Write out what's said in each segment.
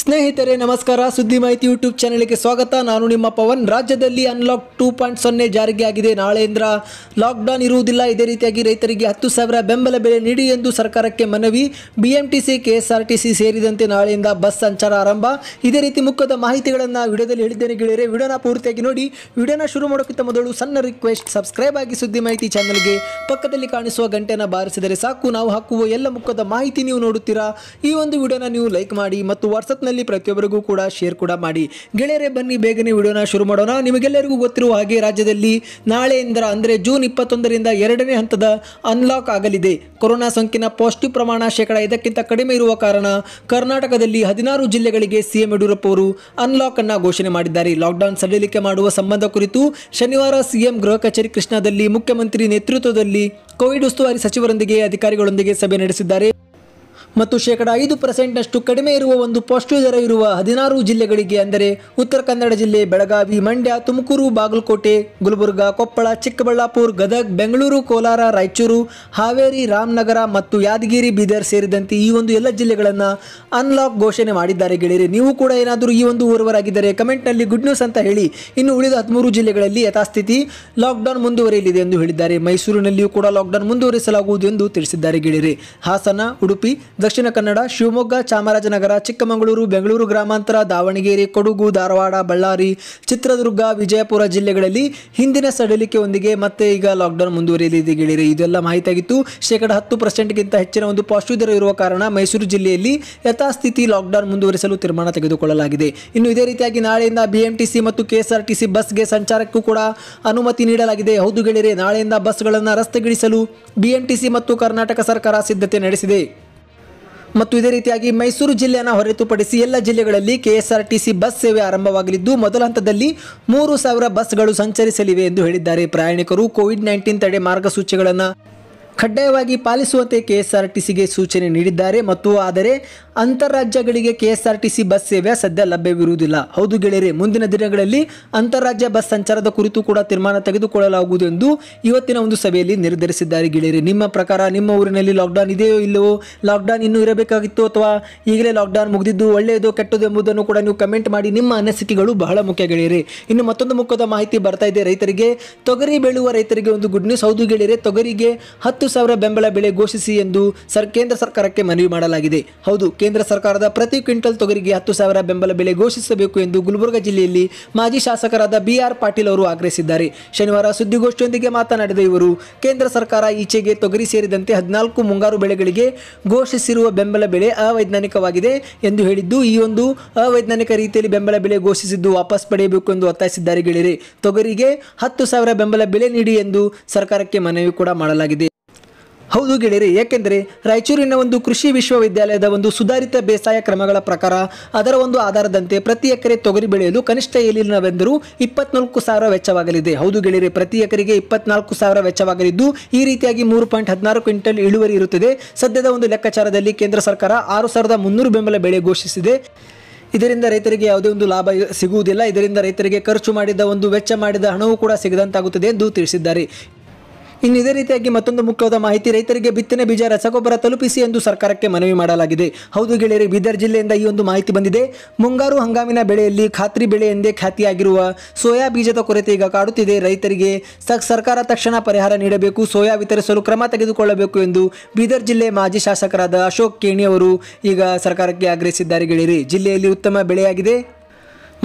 ಸ್ನೇಹಿತರೆ ನಮಸ್ಕಾರ ಸುದ್ದಿ ಮಾಹಿತಿ ಯೂಟ್ಯೂಬ್ ಚಾನಲ್ಗೆ ಸ್ವಾಗತ ನಾನು ನಿಮ್ಮ ಪವನ್ ರಾಜ್ಯದಲ್ಲಿ ಅನ್ಲಾಕ್ ಟೂ ಪಾಯಿಂಟ್ ಸೊನ್ನೆ ಜಾರಿಗೆ ಆಗಿದೆ ನಾಳೆಯಿಂದ ಲಾಕ್ಡೌನ್ ಇರುವುದಿಲ್ಲ ಇದೇ ರೀತಿಯಾಗಿ ರೈತರಿಗೆ ಹತ್ತು ಸಾವಿರ ಬೆಂಬಲ ಬೆಲೆ ನೀಡಿ ಎಂದು ಸರ್ಕಾರಕ್ಕೆ ಮನವಿ ಬಿಎಂಟಿಸಿ ಕೆಎಸ್ಆರ್ಟಿಸಿ ಸೇರಿದಂತೆ ನಾಳೆಯಿಂದ ಬಸ್ ಸಂಚಾರ ಆರಂಭ ಇದೇ ರೀತಿ ಮುಖದ ಮಾಹಿತಿಗಳನ್ನು ವಿಡಿಯೋದಲ್ಲಿ ಹೇಳಿದ್ದೇನೆ ಗೆಳೆಯರೆ ವಿಡಿಯೋನ ಪೂರ್ತಿಯಾಗಿ ನೋಡಿ ವಿಡಿಯೋನ ಶುರು ಮಾಡೋಕ್ಕಿಂತ ಮೊದಲು ಸಣ್ಣ ರಿಕ್ವೆಸ್ಟ್ ಸಬ್ಸ್ಕ್ರೈಬ್ ಆಗಿ ಸುದ್ದಿ ಮಾಹಿತಿ ಚಾನಲ್ಗೆ ಪಕ್ಕದಲ್ಲಿ ಕಾಣಿಸುವ ಗಂಟೆನ ಬಾರಿಸಿದರೆ ಸಾಕು ನಾವು ಹಾಕುವ ಎಲ್ಲ ಮುಖದ ಮಾಹಿತಿ ನೀವು ನೋಡುತ್ತೀರಾ ಈ ಒಂದು ವಿಡಿಯೋನ ನೀವು ಲೈಕ್ ಮಾಡಿ ಮತ್ತು ವಾಟ್ಸಪ್ ವಾಟ್ಸಪ್ನಲ್ಲಿ ಪ್ರತಿಯೊಬ್ಬರಿಗೂ ಕೂಡ ಶೇರ್ ಕೂಡ ಮಾಡಿ ಗೆಳೆಯರೇ ಬನ್ನಿ ಬೇಗನೆ ವಿಡಿಯೋನ ಶುರು ಮಾಡೋಣ ನಿಮಗೆಲ್ಲರಿಗೂ ಗೊತ್ತಿರುವ ಹಾಗೆ ರಾಜ್ಯದಲ್ಲಿ ನಾಳೆಯಿಂದ ಅಂದರೆ ಜೂನ್ ಇಪ್ಪತ್ತೊಂದರಿಂದ ಎರಡನೇ ಹಂತದ ಅನ್ಲಾಕ್ ಆಗಲಿದೆ ಕೊರೋನಾ ಸೋಂಕಿನ ಪಾಸಿಟಿವ್ ಪ್ರಮಾಣ ಶೇಕಡ ಇದಕ್ಕಿಂತ ಕಡಿಮೆ ಇರುವ ಕಾರಣ ಕರ್ನಾಟಕದಲ್ಲಿ ಹದಿನಾರು ಜಿಲ್ಲೆಗಳಿಗೆ ಸಿಎಂ ಯಡಿಯೂರಪ್ಪ ಅವರು ಅನ್ಲಾಕ್ ಅನ್ನ ಘೋಷಣೆ ಮಾಡಿದ್ದಾರೆ ಲಾಕ್ಡೌನ್ ಸಡಿಲಿಕೆ ಮಾಡುವ ಸಂಬಂಧ ಕುರಿತು ಶನಿವಾರ ಸಿಎಂ ಗೃಹ ಕಚೇರಿ ಕೃಷ್ಣಾದಲ್ಲಿ ಮುಖ್ಯಮಂತ್ರಿ ನೇತೃತ್ವದಲ್ಲಿ ಕೋವಿಡ್ ಉಸ್ತುವಾರಿ ಸಚಿವರೊಂದಿಗೆ ಅಧಿಕಾರಿಗಳೊಂದಿಗೆ ಸಭೆ ನಡೆಸಿದ್ದಾರೆ ಮತ್ತು ಶೇಕಡ ಐದು ಪರ್ಸೆಂಟ್ನಷ್ಟು ಕಡಿಮೆ ಇರುವ ಒಂದು ಪಾಸಿಟಿವ್ ದರ ಇರುವ ಹದಿನಾರು ಜಿಲ್ಲೆಗಳಿಗೆ ಅಂದರೆ ಉತ್ತರ ಕನ್ನಡ ಜಿಲ್ಲೆ ಬೆಳಗಾವಿ ಮಂಡ್ಯ ತುಮಕೂರು ಬಾಗಲಕೋಟೆ ಗುಲ್ಬರ್ಗಾ ಕೊಪ್ಪಳ ಚಿಕ್ಕಬಳ್ಳಾಪುರ ಗದಗ್ ಬೆಂಗಳೂರು ಕೋಲಾರ ರಾಯಚೂರು ಹಾವೇರಿ ರಾಮನಗರ ಮತ್ತು ಯಾದಗಿರಿ ಬೀದರ್ ಸೇರಿದಂತೆ ಈ ಒಂದು ಎಲ್ಲ ಜಿಲ್ಲೆಗಳನ್ನು ಅನ್ಲಾಕ್ ಘೋಷಣೆ ಮಾಡಿದ್ದಾರೆ ಗೆಳೆಯರಿ ನೀವು ಕೂಡ ಏನಾದರೂ ಈ ಒಂದು ಊರವರಾಗಿದ್ದರೆ ಕಮೆಂಟ್ನಲ್ಲಿ ಗುಡ್ ನ್ಯೂಸ್ ಅಂತ ಹೇಳಿ ಇನ್ನು ಉಳಿದ ಹದಿಮೂರು ಜಿಲ್ಲೆಗಳಲ್ಲಿ ಯಥಾಸ್ಥಿತಿ ಲಾಕ್ಡೌನ್ ಮುಂದುವರಿಯಲಿದೆ ಎಂದು ಹೇಳಿದ್ದಾರೆ ಮೈಸೂರಿನಲ್ಲಿಯೂ ಕೂಡ ಲಾಕ್ಡೌನ್ ಮುಂದುವರಿಸಲಾಗುವುದು ಎಂದು ತಿಳಿಸಿದ್ದಾರೆ ಗೆಳೆಯರಿ ಹಾಸನ ಉಡುಪಿ ದಕ್ಷಿಣ ಕನ್ನಡ ಶಿವಮೊಗ್ಗ ಚಾಮರಾಜನಗರ ಚಿಕ್ಕಮಗಳೂರು ಬೆಂಗಳೂರು ಗ್ರಾಮಾಂತರ ದಾವಣಗೆರೆ ಕೊಡಗು ಧಾರವಾಡ ಬಳ್ಳಾರಿ ಚಿತ್ರದುರ್ಗ ವಿಜಯಪುರ ಜಿಲ್ಲೆಗಳಲ್ಲಿ ಹಿಂದಿನ ಸಡಿಲಿಕೆಯೊಂದಿಗೆ ಮತ್ತೆ ಈಗ ಲಾಕ್ಡೌನ್ ಮುಂದುವರಿಯಲಿದೆ ಗೆಳೆಯರೆ ಇದೆಲ್ಲ ಮಾಹಿತಿಯಾಗಿತ್ತು ಶೇಕಡ ಹತ್ತು ಪರ್ಸೆಂಟ್ಗಿಂತ ಹೆಚ್ಚಿನ ಒಂದು ಪಾಸಿಟಿವ್ ದರ ಇರುವ ಕಾರಣ ಮೈಸೂರು ಜಿಲ್ಲೆಯಲ್ಲಿ ಯಥಾಸ್ಥಿತಿ ಲಾಕ್ಡೌನ್ ಮುಂದುವರಿಸಲು ತೀರ್ಮಾನ ತೆಗೆದುಕೊಳ್ಳಲಾಗಿದೆ ಇನ್ನು ಇದೇ ರೀತಿಯಾಗಿ ನಾಳೆಯಿಂದ ಬಿಎಂಟಿಸಿ ಮತ್ತು ಕೆಎಸ್ಆರ್ಟಿಸಿ ಬಸ್ಗೆ ಸಂಚಾರಕ್ಕೂ ಕೂಡ ಅನುಮತಿ ನೀಡಲಾಗಿದೆ ಹೌದು ಗೆಳೆಯರೆ ನಾಳೆಯಿಂದ ಬಸ್ಗಳನ್ನು ರಸ್ತೆಗಿಳಿಸಲು ಬಿಎಂಟಿಸಿ ಮತ್ತು ಕರ್ನಾಟಕ ಸರ್ಕಾರ ಸಿದ್ಧತೆ ನಡೆಸಿದೆ ಮತ್ತು ಇದೇ ರೀತಿಯಾಗಿ ಮೈಸೂರು ಜಿಲ್ಲೆಯನ್ನು ಹೊರತುಪಡಿಸಿ ಎಲ್ಲ ಜಿಲ್ಲೆಗಳಲ್ಲಿ ಕೆಎಸ್ಆರ್ಟಿಸಿ ಬಸ್ ಸೇವೆ ಆರಂಭವಾಗಲಿದ್ದು ಮೊದಲ ಹಂತದಲ್ಲಿ ಮೂರು ಸಾವಿರ ಬಸ್ಗಳು ಸಂಚರಿಸಲಿವೆ ಎಂದು ಹೇಳಿದ್ದಾರೆ ಪ್ರಯಾಣಿಕರು ಕೋವಿಡ್ ನೈನ್ಟೀನ್ ತಡೆ ಮಾರ್ಗಸೂಚಿಗಳನ್ನು ಕಡ್ಡಾಯವಾಗಿ ಪಾಲಿಸುವಂತೆ ಕೆಎಸ್ಆರ್ಟಿಸಿಗೆ ಸೂಚನೆ ನೀಡಿದ್ದಾರೆ ಮತ್ತು ಆದರೆ ಅಂತಾರಾಜ್ಯಗಳಿಗೆ ಕೆಎಸ್ಆರ್ಟಿಸಿ ಬಸ್ ಸೇವೆ ಸದ್ಯ ಲಭ್ಯವಿರುವುದಿಲ್ಲ ಹೌದು ಗೆಳೆಯರೆ ಮುಂದಿನ ದಿನಗಳಲ್ಲಿ ಅಂತಾರಾಜ್ಯ ಬಸ್ ಸಂಚಾರದ ಕುರಿತು ಕೂಡ ತೀರ್ಮಾನ ತೆಗೆದುಕೊಳ್ಳಲಾಗುವುದು ಎಂದು ಇವತ್ತಿನ ಒಂದು ಸಭೆಯಲ್ಲಿ ನಿರ್ಧರಿಸಿದ್ದಾರೆ ಗೆಳೆಯರೆ ನಿಮ್ಮ ಪ್ರಕಾರ ನಿಮ್ಮ ಊರಿನಲ್ಲಿ ಲಾಕ್ಡೌನ್ ಇದೆಯೋ ಇಲ್ಲವೋ ಲಾಕ್ಡೌನ್ ಇನ್ನೂ ಇರಬೇಕಾಗಿತ್ತು ಅಥವಾ ಈಗಲೇ ಲಾಕ್ಡೌನ್ ಮುಗಿದಿದ್ದು ಒಳ್ಳೆಯದು ಕೆಟ್ಟದು ಎಂಬುದನ್ನು ಕೂಡ ನೀವು ಕಮೆಂಟ್ ಮಾಡಿ ನಿಮ್ಮ ಅನಿಸಿಕೆಗಳು ಬಹಳ ಮುಖ್ಯ ಗೆಳೆಯರೆ ಇನ್ನು ಮತ್ತೊಂದು ಮುಖದ ಮಾಹಿತಿ ಬರ್ತಾ ಇದೆ ರೈತರಿಗೆ ತೊಗರಿ ಬೆಳೆಯುವ ರೈತರಿಗೆ ಒಂದು ಗುಡ್ ನ್ಯೂಸ್ ಹೌದು ಗೆಳೆಯರೆ ತೊಗರಿಗೆ ಹತ್ತು ಹತ್ತು ಸಾವಿರ ಬೆಂಬಲ ಬೆಲೆ ಘೋಷಿಸಿ ಎಂದು ಸರ್ ಕೇಂದ್ರ ಸರ್ಕಾರಕ್ಕೆ ಮನವಿ ಮಾಡಲಾಗಿದೆ ಹೌದು ಕೇಂದ್ರ ಸರ್ಕಾರದ ಪ್ರತಿ ಕ್ವಿಂಟಲ್ ತೊಗರಿಗೆ ಹತ್ತು ಸಾವಿರ ಬೆಂಬಲ ಬೆಲೆ ಘೋಷಿಸಬೇಕು ಎಂದು ಗುಲ್ಬರ್ಗ ಜಿಲ್ಲೆಯಲ್ಲಿ ಮಾಜಿ ಶಾಸಕರಾದ ಬಿಆರ್ ಪಾಟೀಲ್ ಅವರು ಆಗ್ರಹಿಸಿದ್ದಾರೆ ಶನಿವಾರ ಸುದ್ದಿಗೋಷ್ಠಿಯೊಂದಿಗೆ ಮಾತನಾಡಿದ ಇವರು ಕೇಂದ್ರ ಸರ್ಕಾರ ಈಚೆಗೆ ತೊಗರಿ ಸೇರಿದಂತೆ ಹದಿನಾಲ್ಕು ಮುಂಗಾರು ಬೆಳೆಗಳಿಗೆ ಘೋಷಿಸಿರುವ ಬೆಂಬಲ ಬೆಲೆ ಅವೈಜ್ಞಾನಿಕವಾಗಿದೆ ಎಂದು ಹೇಳಿದ್ದು ಈ ಒಂದು ಅವೈಜ್ಞಾನಿಕ ರೀತಿಯಲ್ಲಿ ಬೆಂಬಲ ಬೆಲೆ ಘೋಷಿಸಿದ್ದು ವಾಪಸ್ ಪಡೆಯಬೇಕು ಎಂದು ಒತ್ತಾಯಿಸಿದ್ದಾರೆ ಗೆಳೆಯರೆ ತೊಗರಿಗೆ ಹತ್ತು ಸಾವಿರ ಬೆಂಬಲ ಬೆಲೆ ನೀಡಿ ಎಂದು ಸರ್ಕಾರಕ್ಕೆ ಮನವಿ ಕೂಡ ಮಾಡಲಾಗಿದೆ ಹೌದು ಗೆಳೆಯರಿ ಏಕೆಂದರೆ ರಾಯಚೂರಿನ ಒಂದು ಕೃಷಿ ವಿಶ್ವವಿದ್ಯಾಲಯದ ಒಂದು ಸುಧಾರಿತ ಬೇಸಾಯ ಕ್ರಮಗಳ ಪ್ರಕಾರ ಅದರ ಒಂದು ಆಧಾರದಂತೆ ಪ್ರತಿ ಎಕರೆ ತೊಗರಿ ಬೆಳೆಯಲು ಕನಿಷ್ಠ ಏಲಿನವೆಂದರೂ ಇಪ್ಪತ್ನಾಲ್ಕು ಸಾವಿರ ವೆಚ್ಚವಾಗಲಿದೆ ಹೌದು ಗೆಳೆಯರಿ ಪ್ರತಿ ಎಕರೆಗೆ ಇಪ್ಪತ್ನಾಲ್ಕು ಸಾವಿರ ವೆಚ್ಚವಾಗಲಿದ್ದು ಈ ರೀತಿಯಾಗಿ ಮೂರು ಪಾಯಿಂಟ್ ಹದಿನಾರು ಕ್ವಿಂಟಲ್ ಇಳುವರಿ ಇರುತ್ತದೆ ಸದ್ಯದ ಒಂದು ಲೆಕ್ಕಾಚಾರದಲ್ಲಿ ಕೇಂದ್ರ ಸರ್ಕಾರ ಆರು ಸಾವಿರದ ಮುನ್ನೂರು ಬೆಂಬಲ ಬೆಳೆ ಘೋಷಿಸಿದೆ ಇದರಿಂದ ರೈತರಿಗೆ ಯಾವುದೇ ಒಂದು ಲಾಭ ಸಿಗುವುದಿಲ್ಲ ಇದರಿಂದ ರೈತರಿಗೆ ಖರ್ಚು ಮಾಡಿದ ಒಂದು ವೆಚ್ಚ ಮಾಡಿದ ಹಣವೂ ಕೂಡ ಸಿಗದಂತಾಗುತ್ತದೆ ಎಂದು ತಿಳಿಸಿದ್ದಾರೆ ಇನ್ನು ಇದೇ ರೀತಿಯಾಗಿ ಮತ್ತೊಂದು ಮುಖ್ಯವಾದ ಮಾಹಿತಿ ರೈತರಿಗೆ ಬಿತ್ತನೆ ಬೀಜ ರಸಗೊಬ್ಬರ ತಲುಪಿಸಿ ಎಂದು ಸರ್ಕಾರಕ್ಕೆ ಮನವಿ ಮಾಡಲಾಗಿದೆ ಹೌದು ಗೆಳೆಯರಿ ಬೀದರ್ ಜಿಲ್ಲೆಯಿಂದ ಈ ಒಂದು ಮಾಹಿತಿ ಬಂದಿದೆ ಮುಂಗಾರು ಹಂಗಾಮಿನ ಬೆಳೆಯಲ್ಲಿ ಖಾತ್ರಿ ಬೆಳೆ ಎಂದೇ ಖ್ಯಾತಿಯಾಗಿರುವ ಸೋಯಾ ಬೀಜದ ಕೊರತೆ ಈಗ ಕಾಡುತ್ತಿದೆ ರೈತರಿಗೆ ಸರ್ಕಾರ ತಕ್ಷಣ ಪರಿಹಾರ ನೀಡಬೇಕು ಸೋಯಾ ವಿತರಿಸಲು ಕ್ರಮ ತೆಗೆದುಕೊಳ್ಳಬೇಕು ಎಂದು ಬೀದರ್ ಜಿಲ್ಲೆ ಮಾಜಿ ಶಾಸಕರಾದ ಅಶೋಕ್ ಕೇಣಿ ಅವರು ಈಗ ಸರ್ಕಾರಕ್ಕೆ ಆಗ್ರಹಿಸಿದ್ದಾರೆ ಗೆಳೆಯರಿ ಜಿಲ್ಲೆಯಲ್ಲಿ ಉತ್ತಮ ಬೆಳೆಯಾಗಿದೆ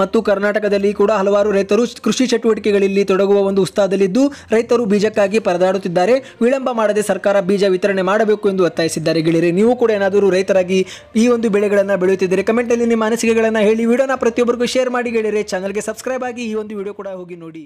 ಮತ್ತು ಕರ್ನಾಟಕದಲ್ಲಿ ಕೂಡ ಹಲವಾರು ರೈತರು ಕೃಷಿ ಚಟುವಟಿಕೆಗಳಲ್ಲಿ ತೊಡಗುವ ಒಂದು ಉತ್ಸಾಹದಲ್ಲಿದ್ದು ರೈತರು ಬೀಜಕ್ಕಾಗಿ ಪರದಾಡುತ್ತಿದ್ದಾರೆ ವಿಳಂಬ ಮಾಡದೆ ಸರ್ಕಾರ ಬೀಜ ವಿತರಣೆ ಮಾಡಬೇಕು ಎಂದು ಒತ್ತಾಯಿಸಿದ್ದಾರೆ ಗೆಳೆಯರೆ ನೀವು ಕೂಡ ಏನಾದರೂ ರೈತರಾಗಿ ಈ ಒಂದು ಬೆಳೆಗಳನ್ನು ಬೆಳೆಯುತ್ತಿದ್ದರೆ ಕಮೆಂಟಲ್ಲಿ ನಿಮ್ಮ ಅನಿಸಿಕೆಗಳನ್ನು ಹೇಳಿ ವಿಡಿಯೋನ ಪ್ರತಿಯೊಬ್ಬರಿಗೂ ಶೇರ್ ಮಾಡಿ ಗೆಳೆಯರೆ ಚಾನಲ್ಗೆ ಸಬ್ಸ್ಕ್ರೈಬ್ ಆಗಿ ಈ ಒಂದು ವಿಡಿಯೋ ಕೂಡ ಹೋಗಿ ನೋಡಿ